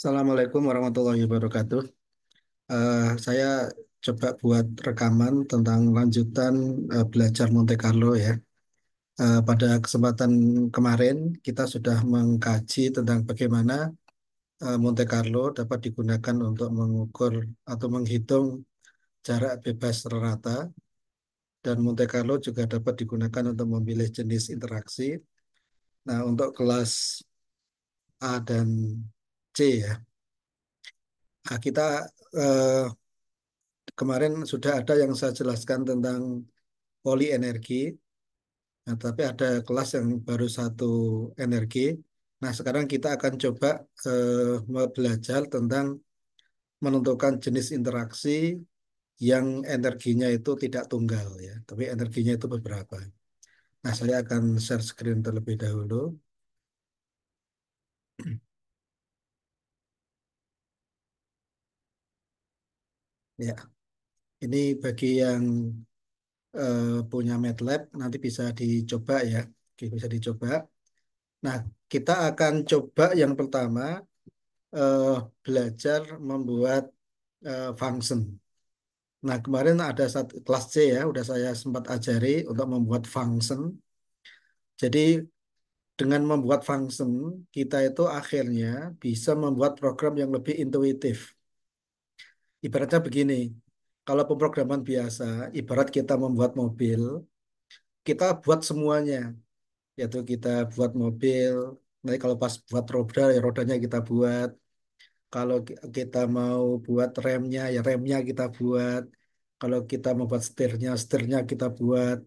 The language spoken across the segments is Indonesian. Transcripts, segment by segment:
Assalamualaikum warahmatullahi wabarakatuh. Uh, saya coba buat rekaman tentang lanjutan uh, belajar Monte Carlo ya. Uh, pada kesempatan kemarin kita sudah mengkaji tentang bagaimana uh, Monte Carlo dapat digunakan untuk mengukur atau menghitung jarak bebas rata dan Monte Carlo juga dapat digunakan untuk memilih jenis interaksi. Nah, untuk kelas A dan C ya. Nah, kita eh, kemarin sudah ada yang saya jelaskan tentang polienergi. Nah, tapi ada kelas yang baru satu energi. Nah, sekarang kita akan coba eh, belajar tentang menentukan jenis interaksi yang energinya itu tidak tunggal ya, tapi energinya itu beberapa. Nah, saya akan share screen terlebih dahulu. Ya, ini bagi yang eh, punya MATLAB nanti bisa dicoba ya, Oke, bisa dicoba. Nah, kita akan coba yang pertama eh, belajar membuat eh, function. Nah, kemarin ada satu kelas C ya, udah saya sempat ajari untuk membuat function. Jadi dengan membuat function, kita itu akhirnya bisa membuat program yang lebih intuitif Ibaratnya begini, kalau pemrograman biasa, ibarat kita membuat mobil, kita buat semuanya. Yaitu kita buat mobil, nanti kalau pas buat roda, ya rodanya kita buat. Kalau kita mau buat remnya, ya remnya kita buat. Kalau kita membuat setirnya, setirnya kita buat.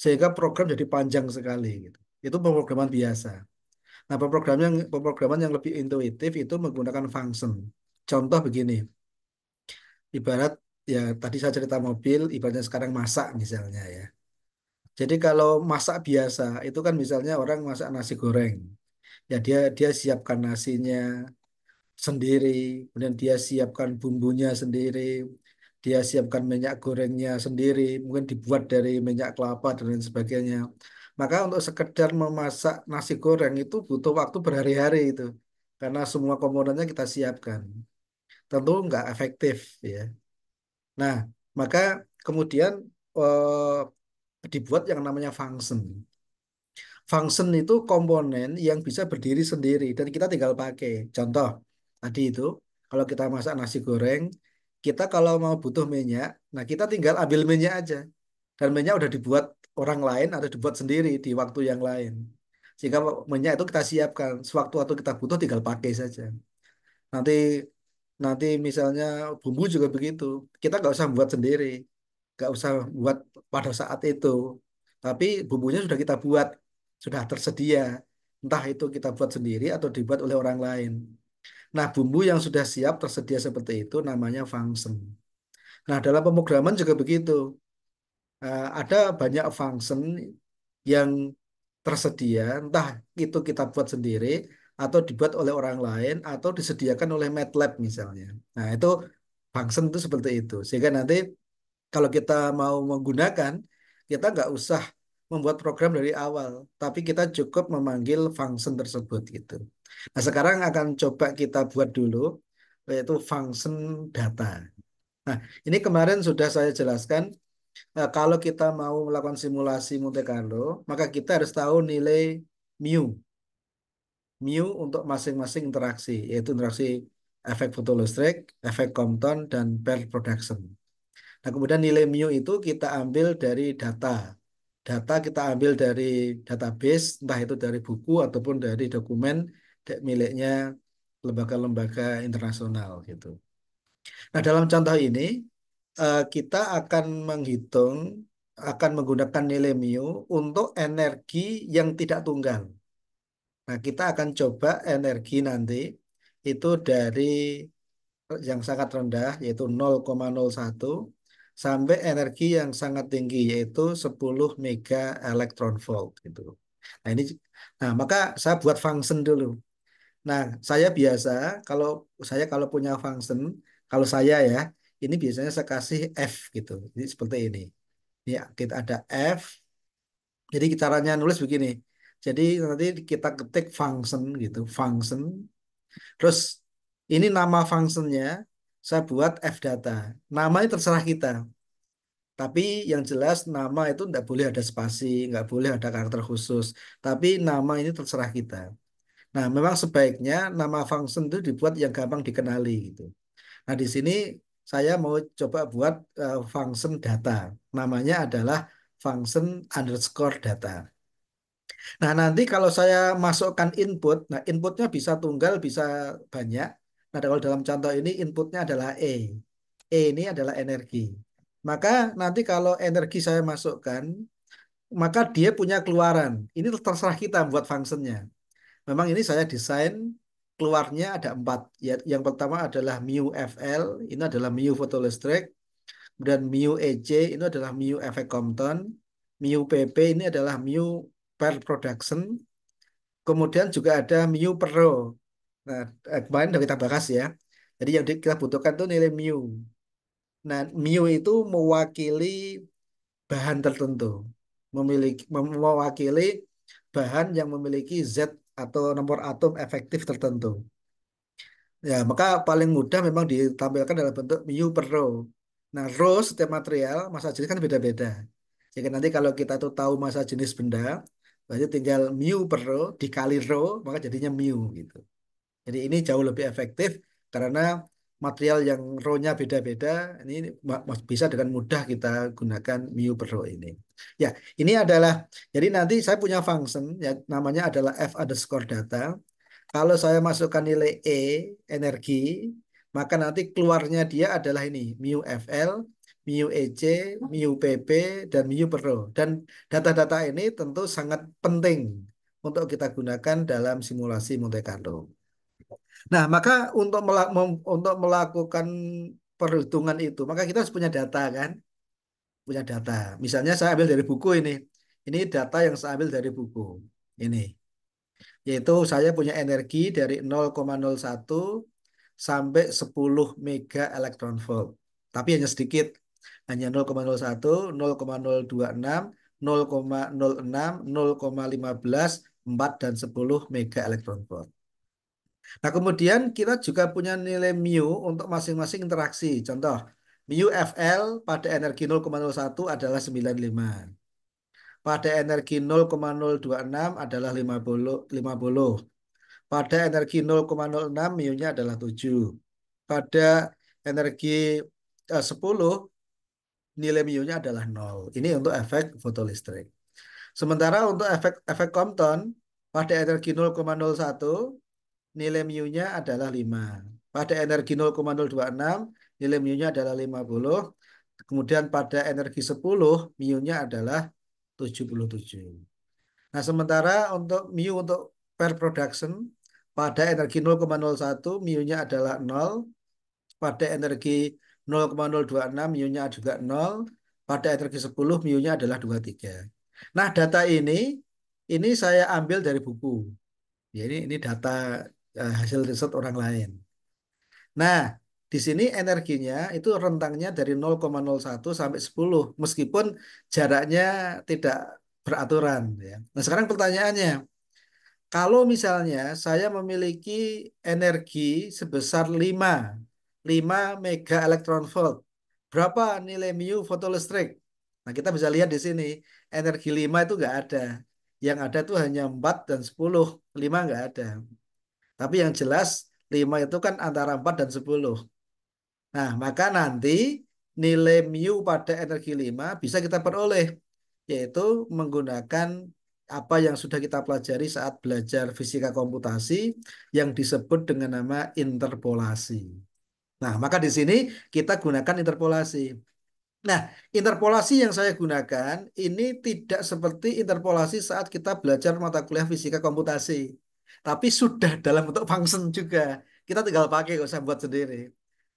Sehingga program jadi panjang sekali. Gitu. Itu pemrograman biasa. Nah, pemrograman yang, pemrograman yang lebih intuitif itu menggunakan function. Contoh begini, ibarat ya tadi saya cerita mobil, ibaratnya sekarang masak misalnya ya. Jadi kalau masak biasa itu kan misalnya orang masak nasi goreng, ya dia dia siapkan nasinya sendiri, kemudian dia siapkan bumbunya sendiri, dia siapkan minyak gorengnya sendiri, mungkin dibuat dari minyak kelapa dan lain sebagainya. Maka untuk sekedar memasak nasi goreng itu butuh waktu berhari-hari itu, karena semua komponennya kita siapkan tentu nggak efektif ya. Nah, maka kemudian eh, dibuat yang namanya function. Function itu komponen yang bisa berdiri sendiri dan kita tinggal pakai. Contoh tadi itu kalau kita masak nasi goreng, kita kalau mau butuh minyak, nah kita tinggal ambil minyak aja. Dan minyak udah dibuat orang lain atau dibuat sendiri di waktu yang lain. Sehingga minyak itu kita siapkan, sewaktu-waktu kita butuh tinggal pakai saja. Nanti Nanti misalnya bumbu juga begitu. Kita nggak usah buat sendiri, nggak usah buat pada saat itu. Tapi bumbunya sudah kita buat, sudah tersedia. Entah itu kita buat sendiri atau dibuat oleh orang lain. Nah, bumbu yang sudah siap tersedia seperti itu namanya function. Nah, dalam pemrograman juga begitu. Eh, ada banyak function yang tersedia, entah itu kita buat sendiri atau dibuat oleh orang lain atau disediakan oleh MATLAB misalnya. Nah, itu function itu seperti itu. Sehingga nanti kalau kita mau menggunakan, kita nggak usah membuat program dari awal, tapi kita cukup memanggil function tersebut gitu. Nah, sekarang akan coba kita buat dulu yaitu function data. Nah, ini kemarin sudah saya jelaskan eh, kalau kita mau melakukan simulasi Monte Carlo, maka kita harus tahu nilai mu mu untuk masing-masing interaksi, yaitu interaksi efek fotolistrik, efek Compton, dan pair production. Nah, kemudian nilai mu itu kita ambil dari data. Data kita ambil dari database, entah itu dari buku ataupun dari dokumen miliknya lembaga-lembaga internasional gitu. Nah, dalam contoh ini eh, kita akan menghitung akan menggunakan nilai mu untuk energi yang tidak tunggal. Nah, kita akan coba energi nanti itu dari yang sangat rendah yaitu 0,01 sampai energi yang sangat tinggi yaitu 10 mega elektron volt gitu. Nah ini nah maka saya buat function dulu. Nah, saya biasa kalau saya kalau punya function kalau saya ya ini biasanya saya kasih F gitu. Jadi seperti ini. ya kita ada F. Jadi caranya nulis begini. Jadi nanti kita ketik function gitu, function. Terus ini nama functionnya saya buat f data. Namanya terserah kita. Tapi yang jelas nama itu tidak boleh ada spasi, nggak boleh ada karakter khusus. Tapi nama ini terserah kita. Nah, memang sebaiknya nama function itu dibuat yang gampang dikenali gitu. Nah, di sini saya mau coba buat uh, function data. Namanya adalah function underscore data. Nah, nanti kalau saya masukkan input, nah inputnya bisa tunggal, bisa banyak. Nah, kalau dalam contoh ini inputnya adalah E. E ini adalah energi. Maka nanti kalau energi saya masukkan, maka dia punya keluaran. Ini terserah kita buat fungsinya. Memang ini saya desain keluarnya ada empat. Ya, yang pertama adalah mu FL, ini adalah mu fotolistrik. Kemudian mu EC, ini adalah mu efek Compton. Mu PP, ini adalah mu per production. Kemudian juga ada mu per row. Nah, eh, kemarin sudah kita bahas ya. Jadi yang kita butuhkan itu nilai mu. Nah, mu itu mewakili bahan tertentu. Memiliki, mewakili bahan yang memiliki Z atau nomor atom efektif tertentu. Ya, maka paling mudah memang ditampilkan dalam bentuk mu per row. Nah, row setiap material masa jenis kan beda-beda. Jadi ya kan, nanti kalau kita tuh tahu masa jenis benda, Berarti tinggal mu per rho dikali rho maka jadinya mu gitu. Jadi ini jauh lebih efektif karena material yang rho nya beda-beda ini bisa dengan mudah kita gunakan mu per rho ini. Ya, ini adalah jadi nanti saya punya function ya namanya adalah f underscore data. Kalau saya masukkan nilai E energi, maka nanti keluarnya dia adalah ini mu fl MIU EC, MIU PP, dan MIU Pro. Dan data-data ini tentu sangat penting untuk kita gunakan dalam simulasi Monte Carlo. Nah, maka untuk untuk melakukan perhitungan itu, maka kita harus punya data kan? Punya data. Misalnya saya ambil dari buku ini. Ini data yang saya ambil dari buku. Ini. Yaitu saya punya energi dari 0,01 sampai 10 mega elektron volt tapi hanya sedikit hanya 0,01, 0,026, 0,06, 0,15, 4 dan 10 mega elektron volt. Nah, kemudian kita juga punya nilai mu untuk masing-masing interaksi. Contoh, mu FL pada energi 0,01 adalah 95. Pada energi 0,026 adalah 50, 50. Pada energi 0,06 mu-nya adalah 7. Pada energi 10 eh, nilai mu-nya adalah nol. Ini untuk efek fotolistrik. Sementara untuk efek efek Compton pada energi 0,01 nilai mu-nya adalah 5. Pada energi 0,026 nilai mu-nya adalah 50. Kemudian pada energi 10 mu-nya adalah 77. Nah, sementara untuk mu untuk per production pada energi 0,01 mu-nya adalah 0. Pada energi 0,026 mu-nya juga 0. Pada energi 10 mu-nya adalah 23. Nah, data ini ini saya ambil dari buku. Jadi ya, ini data uh, hasil riset orang lain. Nah, di sini energinya itu rentangnya dari 0,01 sampai 10 meskipun jaraknya tidak beraturan ya. Nah, sekarang pertanyaannya, kalau misalnya saya memiliki energi sebesar 5 5 mega elektron volt. Berapa nilai mu fotolistrik? Nah, kita bisa lihat di sini energi 5 itu enggak ada. Yang ada itu hanya 4 dan 10. 5 enggak ada. Tapi yang jelas 5 itu kan antara 4 dan 10. Nah, maka nanti nilai mu pada energi 5 bisa kita peroleh yaitu menggunakan apa yang sudah kita pelajari saat belajar fisika komputasi yang disebut dengan nama interpolasi. Nah, maka di sini kita gunakan interpolasi. Nah, interpolasi yang saya gunakan ini tidak seperti interpolasi saat kita belajar mata kuliah fisika komputasi. Tapi sudah dalam bentuk function juga. Kita tinggal pakai, nggak usah buat sendiri.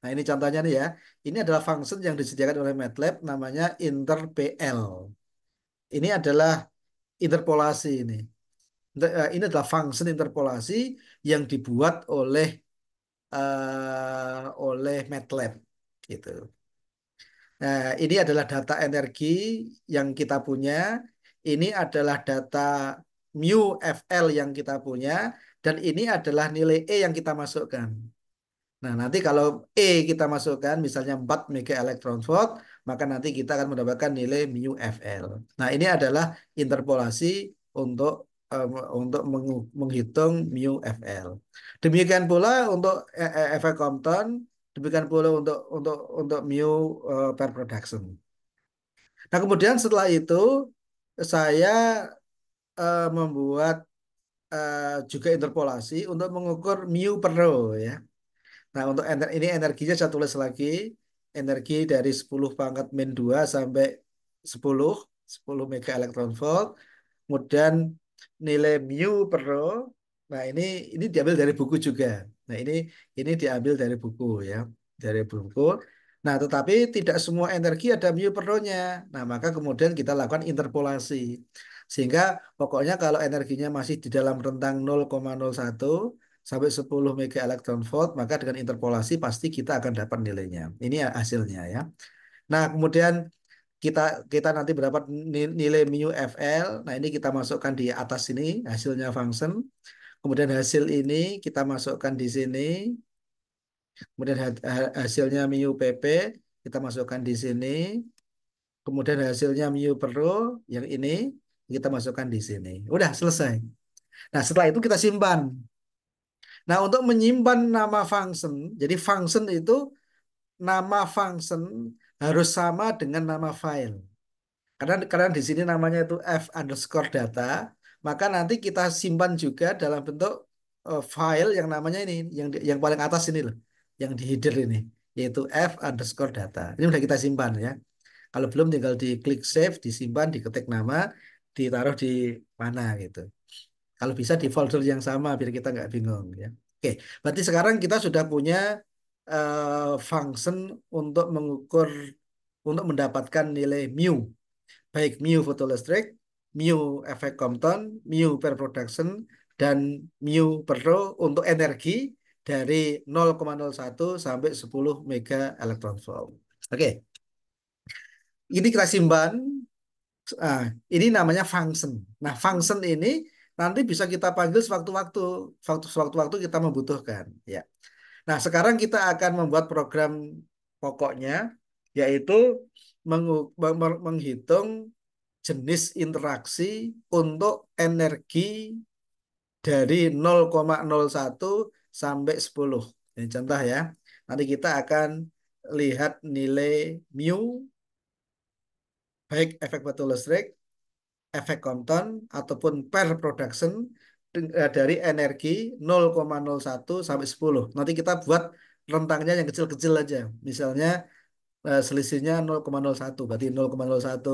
Nah, ini contohnya nih ya. Ini adalah function yang disediakan oleh MATLAB namanya interpl. Ini adalah interpolasi ini. Eh, ini adalah function interpolasi yang dibuat oleh uh, oleh MATLAB gitu. Nah, ini adalah data energi yang kita punya. Ini adalah data mu FL yang kita punya dan ini adalah nilai E yang kita masukkan. Nah, nanti kalau E kita masukkan misalnya 4 mega electron volt, maka nanti kita akan mendapatkan nilai mu FL. Nah, ini adalah interpolasi untuk untuk menghitung mu FL. Demikian pula untuk efek eh, eh, Compton, demikian pula untuk untuk untuk mu eh, per production. Nah, kemudian setelah itu saya membuat juga interpolasi untuk mengukur mu per rho ya. Nah, untuk ener ini energinya saya tulis lagi energi dari 10 pangkat min 2 sampai 10 10 mega elektron volt. Kemudian nilai mu per rho. Nah, ini ini diambil dari buku juga. Nah, ini ini diambil dari buku ya, dari buku. Nah, tetapi tidak semua energi ada mu per rho-nya. Nah, maka kemudian kita lakukan interpolasi. Sehingga pokoknya kalau energinya masih di dalam rentang 0,01 sampai 10 mega electron volt, maka dengan interpolasi pasti kita akan dapat nilainya. Ini hasilnya ya. Nah, kemudian kita kita nanti mendapat nilai mu FL. Nah, ini kita masukkan di atas ini hasilnya function. Kemudian hasil ini kita masukkan di sini. Kemudian hasilnya mu PP kita masukkan di sini. Kemudian hasilnya mu per yang ini kita masukkan di sini. Udah selesai. Nah, setelah itu kita simpan. Nah, untuk menyimpan nama function, jadi function itu nama function harus sama dengan nama file. Karena karena di sini namanya itu f underscore data, maka nanti kita simpan juga dalam bentuk eh, file yang namanya ini, yang yang paling atas ini loh, yang di header ini, yaitu f underscore data. Ini sudah kita simpan ya. Kalau belum tinggal di klik save, disimpan, diketik nama, ditaruh di mana gitu. Kalau bisa di folder yang sama biar kita nggak bingung ya. Oke, berarti sekarang kita sudah punya uh, function untuk mengukur untuk mendapatkan nilai mu baik mu fotolistrik, mu efek Compton, mu per production dan mu per row untuk energi dari 0,01 sampai 10 mega electron volt. Oke. Okay. Ini kita simpan. Ah, ini namanya function. Nah, function ini nanti bisa kita panggil sewaktu-waktu, waktu sewaktu-waktu kita membutuhkan, ya. Nah, sekarang kita akan membuat program pokoknya, yaitu menghitung jenis interaksi untuk energi dari 0,01 sampai 10. Ini contoh ya. Nanti kita akan lihat nilai mu, baik efek batu listrik, efek konton, ataupun per production, Eh, dari energi 0,01 sampai 10. Nanti kita buat rentangnya yang kecil-kecil aja. Misalnya eh, selisihnya 0,01, berarti 0,01,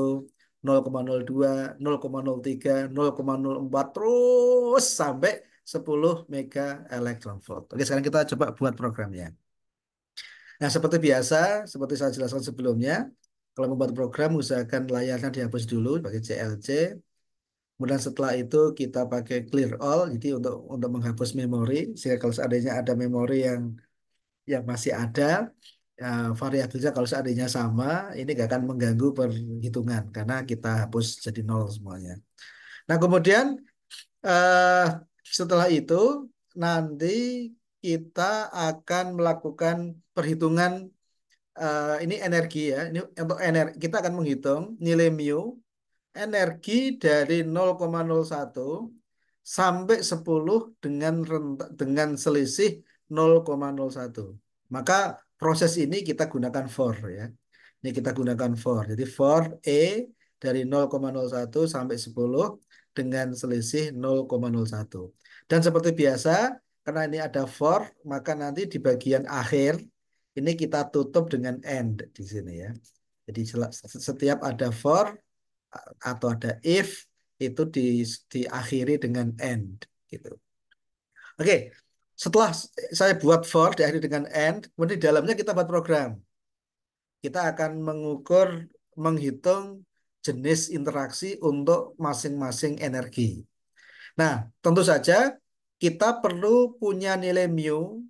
0,02, 0,03, 0,04 terus sampai 10 mega electron volt. Oke, sekarang kita coba buat programnya. Nah, seperti biasa, seperti saya jelaskan sebelumnya, kalau membuat program usahakan layarnya dihapus dulu pakai CLC Kemudian setelah itu kita pakai clear all, jadi untuk untuk menghapus memori. Sehingga kalau seandainya ada memori yang yang masih ada, ya variabelnya kalau seandainya sama, ini gak akan mengganggu perhitungan karena kita hapus jadi nol semuanya. Nah kemudian uh, setelah itu nanti kita akan melakukan perhitungan uh, ini energi ya. Ini untuk energi kita akan menghitung nilai mu energi dari 0,01 sampai 10 dengan dengan selisih 0,01. Maka proses ini kita gunakan for ya. Ini kita gunakan for. Jadi for E dari 0,01 sampai 10 dengan selisih 0,01. Dan seperti biasa, karena ini ada for, maka nanti di bagian akhir ini kita tutup dengan end di sini ya. Jadi setiap ada for, atau ada if itu di, diakhiri dengan end gitu. Oke, okay. setelah saya buat for diakhiri dengan end, kemudian di dalamnya kita buat program. Kita akan mengukur, menghitung jenis interaksi untuk masing-masing energi. Nah, tentu saja kita perlu punya nilai mu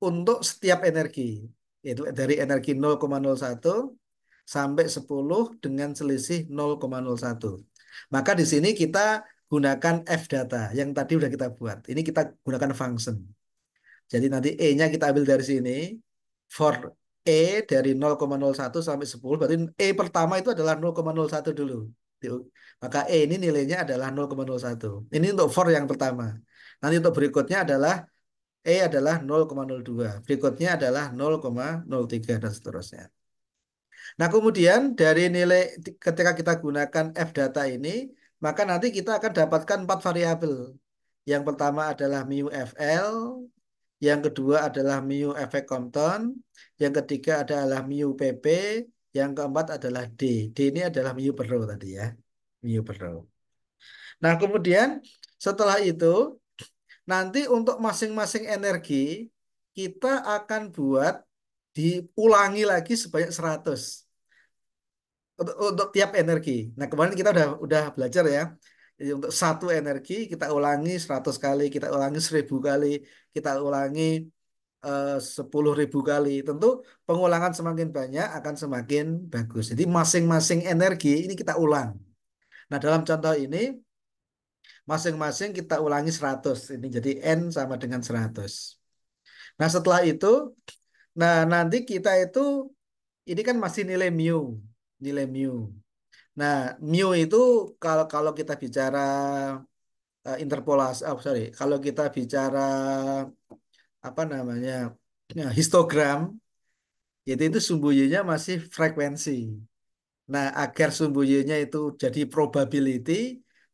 untuk setiap energi, yaitu dari energi 0,01 sampai 10 dengan selisih 0,01. Maka di sini kita gunakan f data yang tadi sudah kita buat. Ini kita gunakan function. Jadi nanti e-nya kita ambil dari sini for e dari 0,01 sampai 10 berarti e pertama itu adalah 0,01 dulu. Maka e ini nilainya adalah 0,01. Ini untuk for yang pertama. Nanti untuk berikutnya adalah e adalah 0,02, berikutnya adalah 0,03 dan seterusnya. Nah, kemudian dari nilai ketika kita gunakan F data ini, maka nanti kita akan dapatkan empat variabel. Yang pertama adalah mu FL, yang kedua adalah mu efek Compton, yang ketiga adalah mu PP, yang keempat adalah D. D ini adalah mu per row tadi ya. Mu per row. Nah, kemudian setelah itu nanti untuk masing-masing energi kita akan buat diulangi lagi sebanyak 100 untuk, untuk tiap energi. Nah, kemarin kita udah udah belajar ya. Jadi untuk satu energi kita ulangi 100 kali, kita ulangi 1000 kali, kita ulangi eh, sepuluh ribu kali. Tentu pengulangan semakin banyak akan semakin bagus. Jadi masing-masing energi ini kita ulang. Nah, dalam contoh ini masing-masing kita ulangi 100. Ini jadi N sama dengan 100. Nah, setelah itu Nah, nanti kita itu ini kan masih nilai mu, nilai mu. Nah, mu itu kalau kalau kita bicara uh, interpolasi, oh, sorry, kalau kita bicara apa namanya Ya, histogram, yaitu itu sumbu y-nya masih frekuensi. Nah, agar sumbu y-nya itu jadi probability,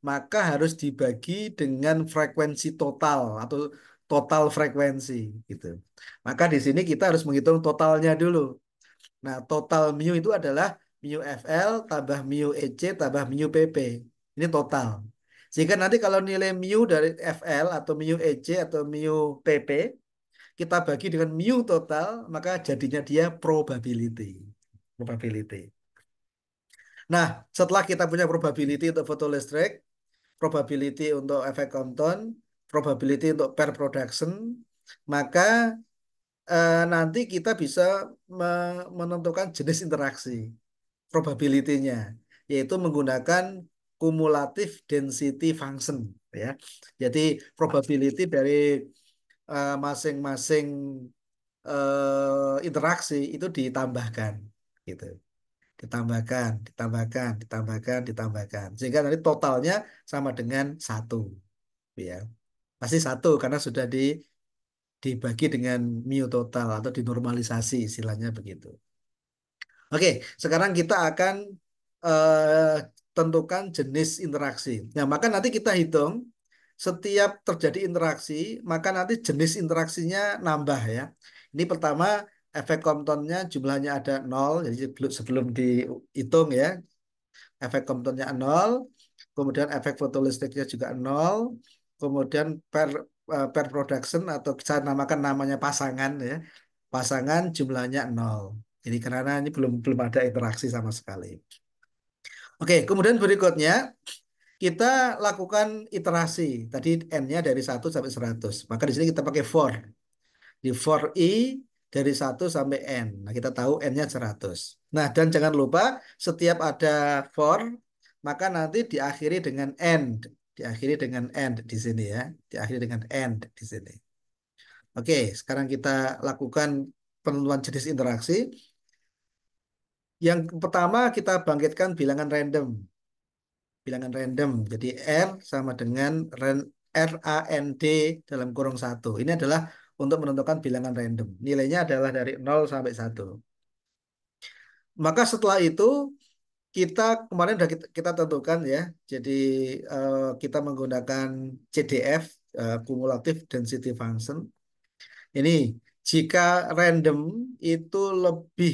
maka harus dibagi dengan frekuensi total atau total frekuensi gitu. Maka di sini kita harus menghitung totalnya dulu. Nah, total mu itu adalah mu FL tambah mu EC tambah mu PP. Ini total. Sehingga nanti kalau nilai mu dari FL atau mu EC atau mu PP kita bagi dengan mu total, maka jadinya dia probability. Probability. Nah, setelah kita punya probability untuk foto probability untuk efek Compton, probability untuk per production, maka eh, nanti kita bisa me menentukan jenis interaksi probability-nya, yaitu menggunakan kumulatif density function ya. Jadi probability dari eh, masing-masing uh, uh, interaksi itu ditambahkan gitu. Ditambahkan, ditambahkan, ditambahkan, ditambahkan sehingga nanti totalnya sama dengan satu ya pasti satu karena sudah di dibagi dengan mu total atau dinormalisasi istilahnya begitu. Oke, sekarang kita akan uh, tentukan jenis interaksi. Nah, maka nanti kita hitung setiap terjadi interaksi, maka nanti jenis interaksinya nambah ya. Ini pertama efek Comptonnya jumlahnya ada nol, jadi sebelum dihitung ya, efek Comptonnya nol, kemudian efek fotolistriknya juga nol, kemudian per eh, per production atau saya namakan namanya pasangan ya pasangan jumlahnya nol jadi karena ini belum belum ada interaksi sama sekali oke kemudian berikutnya kita lakukan iterasi tadi n-nya dari 1 sampai 100 maka di sini kita pakai for di for i dari 1 sampai n nah kita tahu n-nya 100 nah dan jangan lupa setiap ada for maka nanti diakhiri dengan end diakhiri dengan end di sini ya, diakhiri dengan end di sini. Oke, sekarang kita lakukan penentuan jenis interaksi. Yang pertama kita bangkitkan bilangan random. Bilangan random. Jadi R sama dengan RAND dalam kurung satu. Ini adalah untuk menentukan bilangan random. Nilainya adalah dari 0 sampai 1. Maka setelah itu kita kemarin sudah kita, kita tentukan ya. Jadi uh, kita menggunakan CDF uh, eh, cumulative density function. Ini jika random itu lebih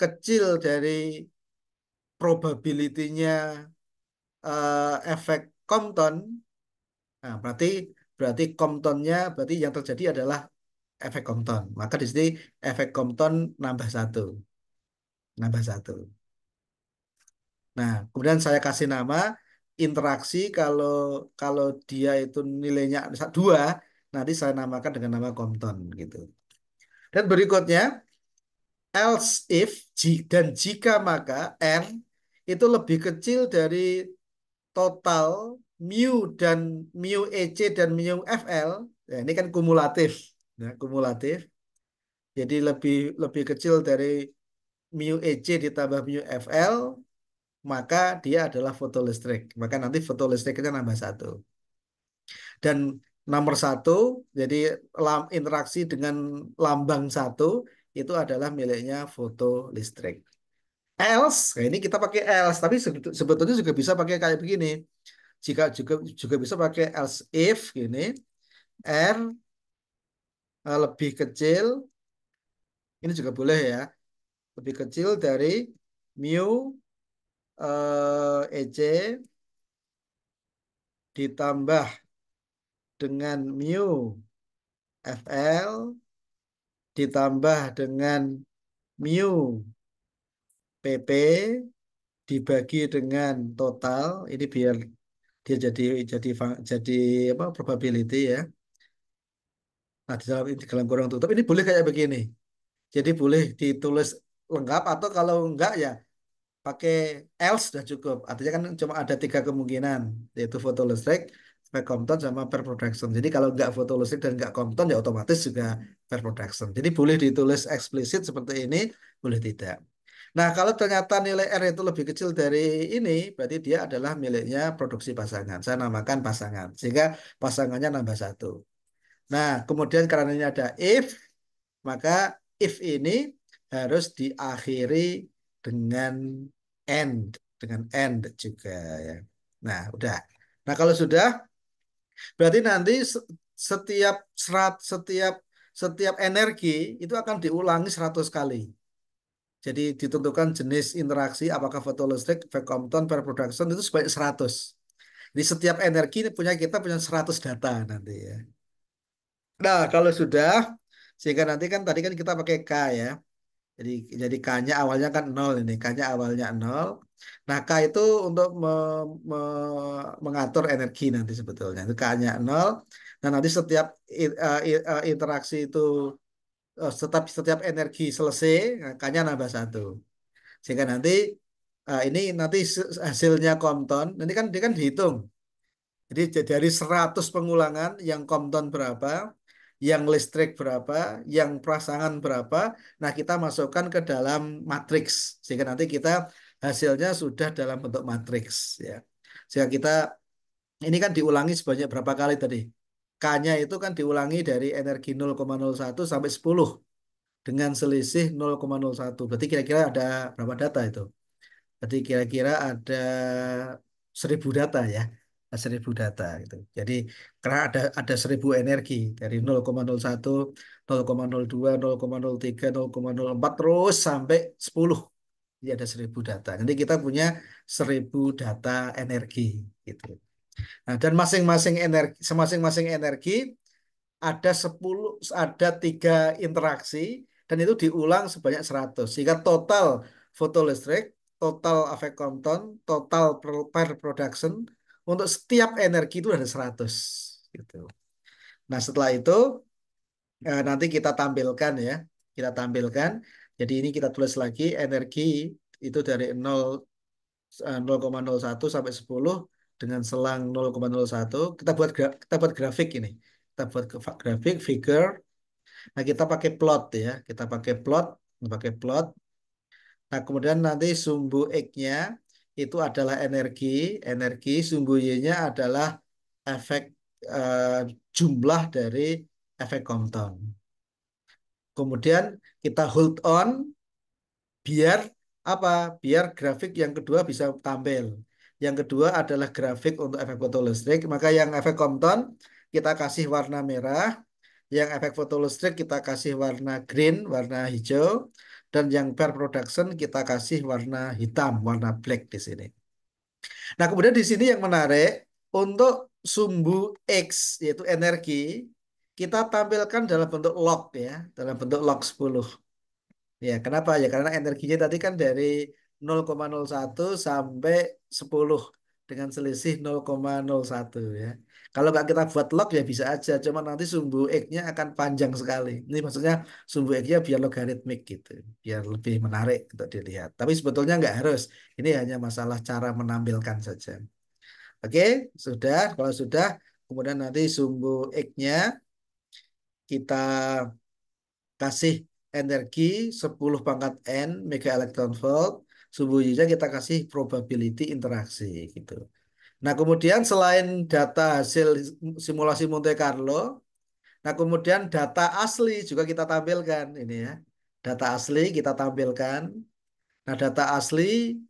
kecil dari probability-nya uh, efek Compton. Nah, berarti berarti Comptonnya berarti yang terjadi adalah efek Compton. Maka di sini efek Compton nambah satu, nambah satu. Nah, kemudian saya kasih nama interaksi kalau kalau dia itu nilainya dua, nanti saya namakan dengan nama Compton gitu. Dan berikutnya else if dan jika maka n itu lebih kecil dari total mu dan mu ec dan mu fl. Ya, ini kan kumulatif, ya, kumulatif. Jadi lebih lebih kecil dari mu ec ditambah mu fl maka dia adalah foto Maka nanti foto listrik nambah satu. Dan nomor satu, jadi interaksi dengan lambang satu itu adalah miliknya foto Else, nah ini kita pakai else, tapi sebetulnya juga bisa pakai kayak begini. Jika juga juga bisa pakai else if gini, r eh, lebih kecil, ini juga boleh ya, lebih kecil dari mu eh, EC ditambah dengan mu FL ditambah dengan mu PP dibagi dengan total ini biar dia jadi jadi jadi apa probability ya. Nah, di dalam dalam kurang tutup ini boleh kayak begini. Jadi boleh ditulis lengkap atau kalau enggak ya pakai else sudah cukup. Artinya kan cuma ada tiga kemungkinan, yaitu foto listrik, Compton sama per production. Jadi kalau nggak foto listrik dan nggak Compton ya otomatis juga per production. Jadi boleh ditulis eksplisit seperti ini, boleh tidak. Nah kalau ternyata nilai R itu lebih kecil dari ini, berarti dia adalah miliknya produksi pasangan. Saya namakan pasangan, sehingga pasangannya nambah satu. Nah kemudian karena ini ada if, maka if ini harus diakhiri dengan end dengan end juga ya. Nah, udah. Nah, kalau sudah berarti nanti setiap serat setiap setiap energi itu akan diulangi 100 kali. Jadi ditentukan jenis interaksi apakah fotolistrik, vacuum per production itu sebanyak 100. di setiap energi ini punya kita punya 100 data nanti ya. Nah, kalau sudah sehingga nanti kan tadi kan kita pakai K ya. Jadi jadi K-nya awalnya kan nol ini, K-nya awalnya nol. Nah, K itu untuk me, me, mengatur energi nanti sebetulnya. Itu K-nya nol. Nah, nanti setiap e, e, interaksi itu e, setiap setiap energi selesai, nah, K-nya nambah satu. Sehingga nanti ini nanti hasilnya Compton, nanti kan dia kan dihitung. Jadi dari 100 pengulangan yang Compton berapa, yang listrik berapa, yang prasangan berapa. Nah, kita masukkan ke dalam matriks sehingga nanti kita hasilnya sudah dalam bentuk matriks ya. Sehingga kita ini kan diulangi sebanyak berapa kali tadi? K-nya itu kan diulangi dari energi 0,01 sampai 10 dengan selisih 0,01. Berarti kira-kira ada berapa data itu? Berarti kira-kira ada 1000 data ya seribu data gitu. Jadi karena ada ada seribu energi dari 0,01, 0,02, 0,03, 0,04 terus sampai 10. Jadi ada seribu data. Nanti kita punya seribu data energi gitu. Nah, dan masing-masing energi, semasing masing energi ada 10 ada tiga interaksi dan itu diulang sebanyak 100 sehingga total foto total efek konton total per production untuk setiap energi itu ada 100 gitu. Nah, setelah itu eh, nanti kita tampilkan ya. Kita tampilkan. Jadi ini kita tulis lagi energi itu dari 0 0,01 eh, sampai 10 dengan selang 0,01. Kita buat kita buat grafik ini. Kita buat grafik figure. Nah, kita pakai plot ya. Kita pakai plot, pakai plot. Nah, kemudian nanti sumbu x-nya itu adalah energi, energi sungguhnya adalah efek eh, jumlah dari efek Compton. Kemudian kita hold on biar apa? Biar grafik yang kedua bisa tampil. Yang kedua adalah grafik untuk efek fotolistrik. Maka yang efek Compton kita kasih warna merah, yang efek fotolistrik kita kasih warna green, warna hijau dan yang per production kita kasih warna hitam, warna black di sini. Nah, kemudian di sini yang menarik untuk sumbu X yaitu energi kita tampilkan dalam bentuk log ya, dalam bentuk log 10. Ya, kenapa ya? Karena energinya tadi kan dari 0,01 sampai 10 dengan selisih 0,01 ya. Kalau nggak kita buat log ya bisa aja, cuma nanti sumbu x-nya akan panjang sekali. Ini maksudnya sumbu x-nya biar logaritmik gitu, biar lebih menarik untuk dilihat. Tapi sebetulnya nggak harus. Ini hanya masalah cara menampilkan saja. Oke, sudah. Kalau sudah, kemudian nanti sumbu x-nya kita kasih energi 10 pangkat n mega elektron volt. Sumbu y-nya kita kasih probability interaksi gitu. Nah, kemudian selain data hasil simulasi Monte Carlo, nah kemudian data asli juga kita tampilkan ini ya. Data asli kita tampilkan. Nah, data asli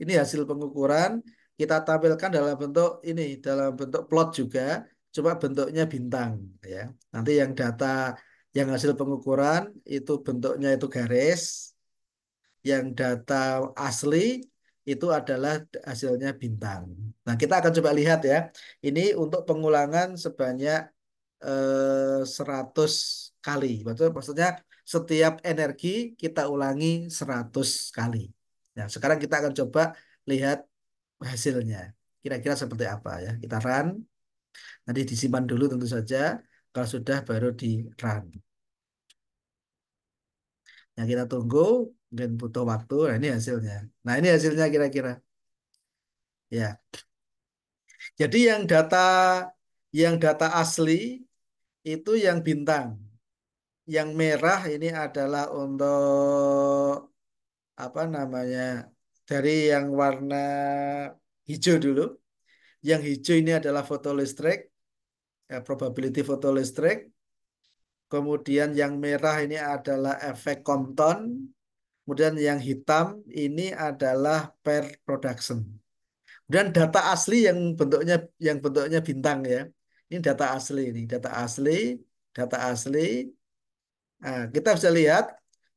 ini hasil pengukuran kita tampilkan dalam bentuk ini, dalam bentuk plot juga, cuma bentuknya bintang ya. Nanti yang data yang hasil pengukuran itu bentuknya itu garis, yang data asli itu adalah hasilnya bintang. Nah, kita akan coba lihat ya. Ini untuk pengulangan sebanyak eh, 100 kali. Maksudnya setiap energi kita ulangi 100 kali. Nah, sekarang kita akan coba lihat hasilnya. Kira-kira seperti apa ya. Kita run. Nanti disimpan dulu tentu saja. Kalau sudah baru di run yang nah, kita tunggu, dan butuh waktu. Nah ini hasilnya. Nah ini hasilnya kira-kira. Ya. Jadi yang data yang data asli itu yang bintang. Yang merah ini adalah untuk apa namanya? Dari yang warna hijau dulu. Yang hijau ini adalah foto listrik, eh, probability foto Kemudian yang merah ini adalah efek Compton. Kemudian yang hitam ini adalah per production. Kemudian data asli yang bentuknya yang bentuknya bintang ya. Ini data asli ini, data asli, data asli. Nah, kita bisa lihat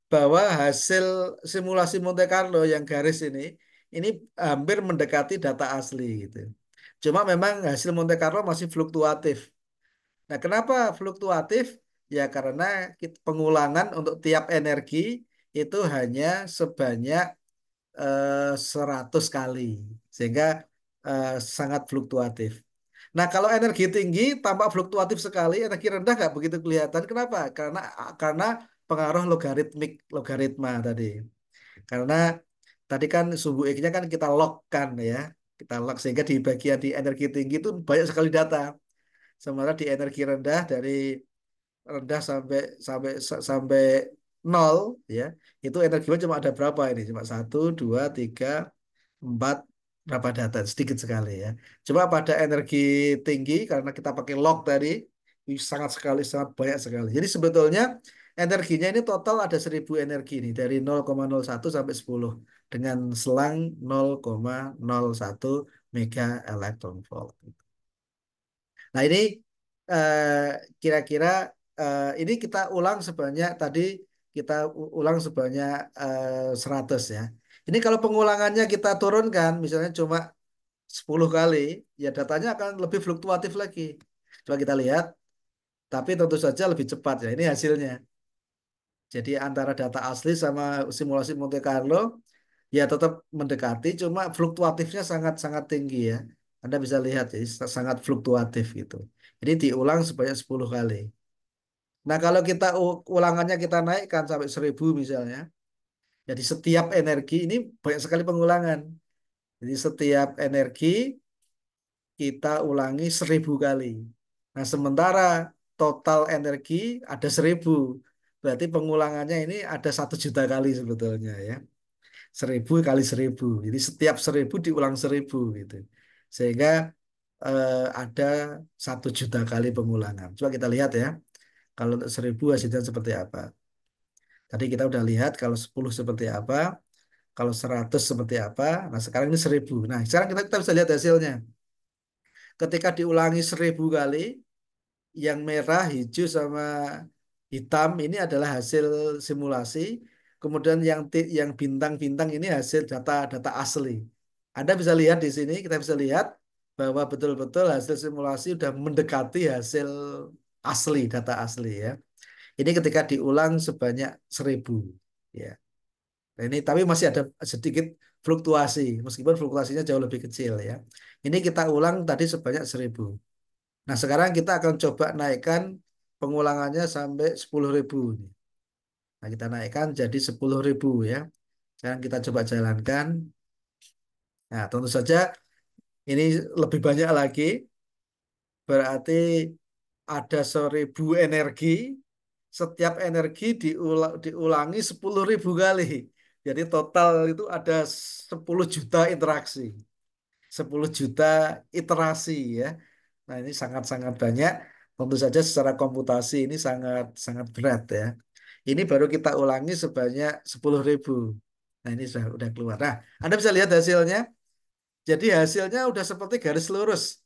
bahwa hasil simulasi Monte Carlo yang garis ini ini hampir mendekati data asli gitu. Cuma memang hasil Monte Carlo masih fluktuatif. Nah, kenapa fluktuatif? Ya karena pengulangan untuk tiap energi itu hanya sebanyak eh, 100 kali. Sehingga eh, sangat fluktuatif. Nah, kalau energi tinggi tampak fluktuatif sekali, energi rendah nggak begitu kelihatan. Kenapa? Karena karena pengaruh logaritmik logaritma tadi. Karena tadi kan sumbu x-nya kan kita kan ya, kita log sehingga di bagian di energi tinggi itu banyak sekali data. Sementara di energi rendah dari rendah sampai sampai sampai nol ya itu energinya cuma ada berapa ini cuma satu dua tiga empat berapa data sedikit sekali ya cuma pada energi tinggi karena kita pakai log tadi sangat sekali sangat banyak sekali jadi sebetulnya energinya ini total ada seribu energi ini dari 0,01 sampai 10 dengan selang 0,01 mega electron volt. Nah ini eh, kira-kira uh, ini kita ulang sebanyak tadi kita ulang sebanyak uh, eh, 100 ya. Ini kalau pengulangannya kita turunkan misalnya cuma 10 kali, ya datanya akan lebih fluktuatif lagi. Coba kita lihat. Tapi tentu saja lebih cepat ya. Ini hasilnya. Jadi antara data asli sama simulasi Monte Carlo ya tetap mendekati cuma fluktuatifnya sangat-sangat tinggi ya. Anda bisa lihat ya sangat fluktuatif gitu. Jadi diulang sebanyak 10 kali. Nah kalau kita ulangannya kita naikkan sampai seribu misalnya, jadi setiap energi ini banyak sekali pengulangan. Jadi setiap energi kita ulangi seribu kali. Nah sementara total energi ada seribu, berarti pengulangannya ini ada satu juta kali sebetulnya ya. Seribu kali seribu, jadi setiap seribu diulang seribu gitu. Sehingga eh, ada satu juta kali pengulangan. Coba kita lihat ya. Kalau untuk 1000 hasilnya seperti apa? Tadi kita udah lihat kalau 10 seperti apa, kalau 100 seperti apa. Nah, sekarang ini 1000. Nah, sekarang kita, kita bisa lihat hasilnya. Ketika diulangi 1000 kali, yang merah, hijau sama hitam ini adalah hasil simulasi. Kemudian yang yang bintang-bintang ini hasil data-data asli. Anda bisa lihat di sini, kita bisa lihat bahwa betul-betul hasil simulasi sudah mendekati hasil asli, data asli ya. Ini ketika diulang sebanyak seribu ya. Nah, ini tapi masih ada sedikit fluktuasi, meskipun fluktuasinya jauh lebih kecil ya. Ini kita ulang tadi sebanyak seribu. Nah sekarang kita akan coba naikkan pengulangannya sampai sepuluh ribu. Nah kita naikkan jadi sepuluh ribu ya. Sekarang kita coba jalankan. Nah tentu saja ini lebih banyak lagi. Berarti ada seribu energi, setiap energi diulangi sepuluh ribu kali. Jadi total itu ada sepuluh juta interaksi. sepuluh juta iterasi ya. Nah, ini sangat-sangat banyak. Tentu saja secara komputasi ini sangat sangat berat ya. Ini baru kita ulangi sebanyak sepuluh ribu. Nah, ini sudah keluar. Nah, Anda bisa lihat hasilnya. Jadi hasilnya sudah seperti garis lurus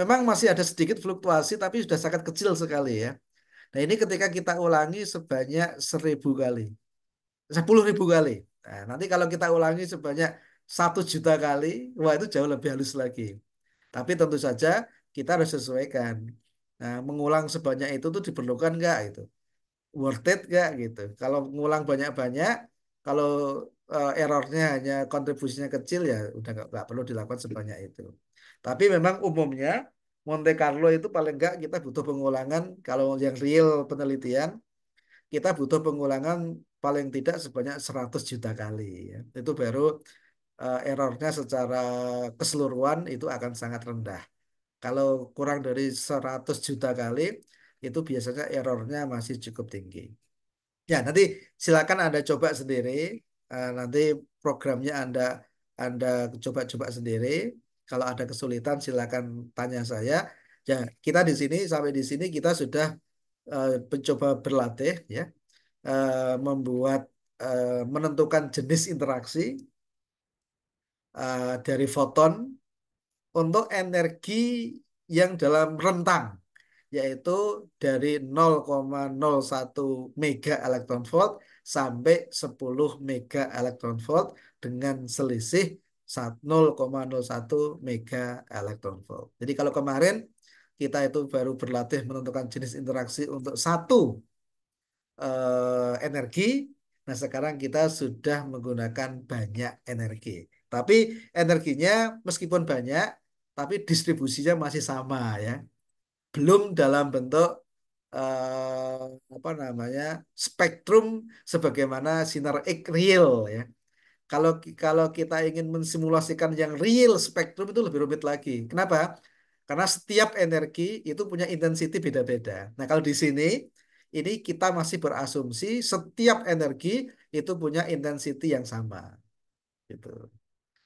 memang masih ada sedikit fluktuasi tapi sudah sangat kecil sekali ya. Nah ini ketika kita ulangi sebanyak seribu kali, sepuluh ribu kali. Nah, nanti kalau kita ulangi sebanyak satu juta kali, wah itu jauh lebih halus lagi. Tapi tentu saja kita harus sesuaikan. Nah, mengulang sebanyak itu tuh diperlukan nggak itu? Worth it nggak gitu? Kalau mengulang banyak-banyak, kalau uh, errornya hanya kontribusinya kecil ya udah nggak perlu dilakukan sebanyak itu. Tapi memang umumnya Monte Carlo itu paling enggak kita butuh pengulangan kalau yang real penelitian kita butuh pengulangan paling tidak sebanyak 100 juta kali ya. Itu baru uh, errornya secara keseluruhan itu akan sangat rendah. Kalau kurang dari 100 juta kali itu biasanya errornya masih cukup tinggi. Ya, nanti silakan Anda coba sendiri. Uh, nanti programnya Anda Anda coba-coba sendiri kalau ada kesulitan silakan tanya saya. Ya, kita di sini sampai di sini kita sudah uh, mencoba berlatih ya. Uh, membuat uh, menentukan jenis interaksi uh, dari foton untuk energi yang dalam rentang yaitu dari 0,01 mega elektron volt sampai 10 mega elektron volt dengan selisih 0,01 mega elektron volt. Jadi kalau kemarin kita itu baru berlatih menentukan jenis interaksi untuk satu eh, energi, nah sekarang kita sudah menggunakan banyak energi. Tapi energinya meskipun banyak, tapi distribusinya masih sama ya. Belum dalam bentuk eh, apa namanya spektrum sebagaimana sinar X real ya kalau kalau kita ingin mensimulasikan yang real spektrum itu lebih rumit lagi. Kenapa? Karena setiap energi itu punya intensity beda-beda. Nah, kalau di sini ini kita masih berasumsi setiap energi itu punya intensity yang sama. Gitu.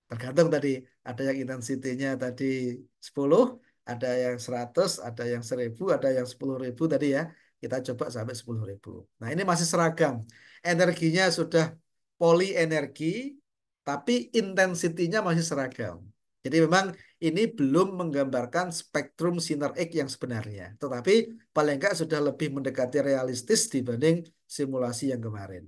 Tergantung tadi ada yang intensitinya tadi 10, ada yang 100, ada yang 1000, ada yang 10.000 tadi ya. Kita coba sampai 10.000. Nah, ini masih seragam. Energinya sudah polienergi, tapi intensitinya masih seragam. Jadi memang ini belum menggambarkan spektrum sinar X yang sebenarnya. Tetapi paling enggak sudah lebih mendekati realistis dibanding simulasi yang kemarin.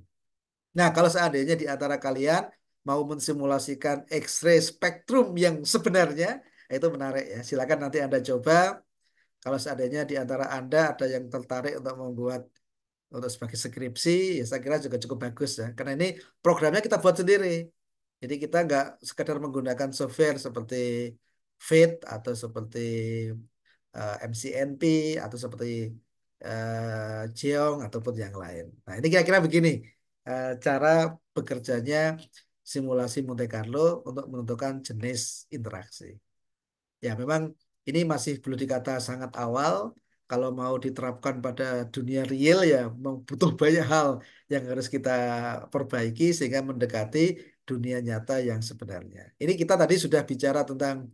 Nah kalau seandainya di antara kalian mau mensimulasikan X-ray spektrum yang sebenarnya, itu menarik ya. Silakan nanti Anda coba. Kalau seandainya di antara Anda ada yang tertarik untuk membuat untuk sebagai skripsi ya saya kira juga cukup bagus ya karena ini programnya kita buat sendiri jadi kita nggak sekedar menggunakan software seperti FIT atau seperti uh, eh, MCNP atau seperti uh, eh, Jeong ataupun yang lain nah ini kira-kira begini uh, cara bekerjanya simulasi Monte Carlo untuk menentukan jenis interaksi ya memang ini masih belum dikata sangat awal kalau mau diterapkan pada dunia real ya butuh banyak hal yang harus kita perbaiki sehingga mendekati dunia nyata yang sebenarnya. Ini kita tadi sudah bicara tentang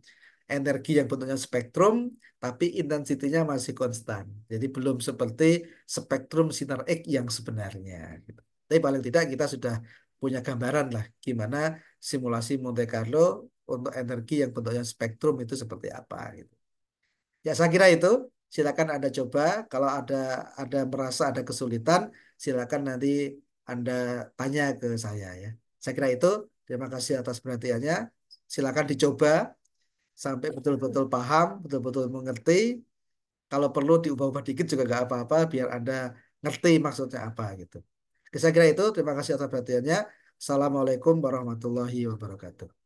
energi yang bentuknya spektrum, tapi intensitinya masih konstan. Jadi belum seperti spektrum sinar X yang sebenarnya. Gitu. Tapi paling tidak kita sudah punya gambaran lah gimana simulasi Monte Carlo untuk energi yang bentuknya spektrum itu seperti apa. Gitu. Ya saya kira itu silakan Anda coba. Kalau ada ada merasa ada kesulitan, silakan nanti Anda tanya ke saya ya. Saya kira itu. Terima kasih atas perhatiannya. Silakan dicoba sampai betul-betul paham, betul-betul mengerti. Kalau perlu diubah-ubah dikit juga nggak apa-apa, biar Anda ngerti maksudnya apa gitu. Saya kira itu. Terima kasih atas perhatiannya. Assalamualaikum warahmatullahi wabarakatuh.